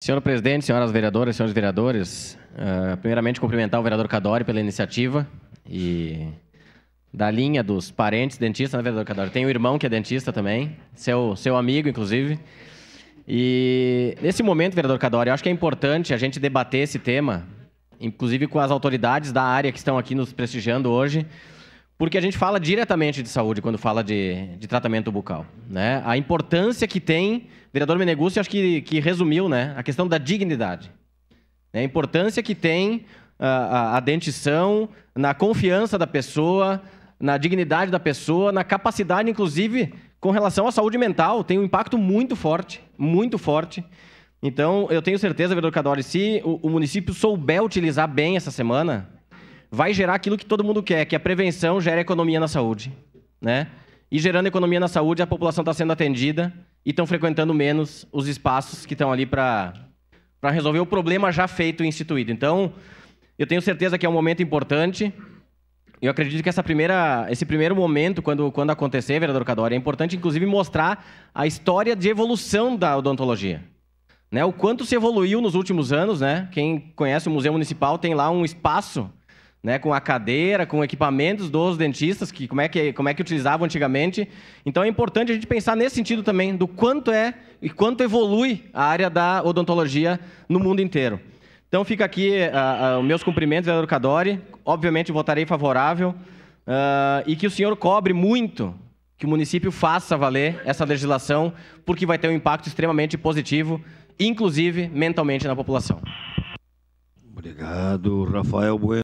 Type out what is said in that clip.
Senhor presidente, senhoras vereadoras, senhores vereadores, uh, primeiramente cumprimentar o vereador Cadori pela iniciativa e da linha dos parentes dentistas, né, vereador Cadori? Tem um irmão que é dentista também, seu, seu amigo, inclusive. E nesse momento, vereador Cadori, eu acho que é importante a gente debater esse tema, inclusive com as autoridades da área que estão aqui nos prestigiando hoje, porque a gente fala diretamente de saúde quando fala de, de tratamento bucal. Né? A importância que tem, vereador Meneguzzi acho que, que resumiu, né? a questão da dignidade. Né? A importância que tem a, a, a dentição na confiança da pessoa, na dignidade da pessoa, na capacidade, inclusive, com relação à saúde mental, tem um impacto muito forte, muito forte. Então, eu tenho certeza, vereador Cadore, se o, o município souber utilizar bem essa semana, vai gerar aquilo que todo mundo quer, que a é prevenção gera economia na saúde. Né? E gerando economia na saúde, a população está sendo atendida e estão frequentando menos os espaços que estão ali para resolver o problema já feito e instituído. Então, eu tenho certeza que é um momento importante. Eu acredito que essa primeira, esse primeiro momento, quando, quando acontecer, vereador Cadori, é importante, inclusive, mostrar a história de evolução da odontologia. Né? O quanto se evoluiu nos últimos anos. Né? Quem conhece o Museu Municipal tem lá um espaço né, com a cadeira, com equipamentos dos dentistas, que como é que como é que utilizavam antigamente. Então é importante a gente pensar nesse sentido também do quanto é e quanto evolui a área da odontologia no mundo inteiro. Então fica aqui uh, uh, meus cumprimentos, vereador Cadori. Obviamente votarei favorável uh, e que o senhor cobre muito que o município faça valer essa legislação, porque vai ter um impacto extremamente positivo, inclusive mentalmente na população. Obrigado, Rafael Bueno.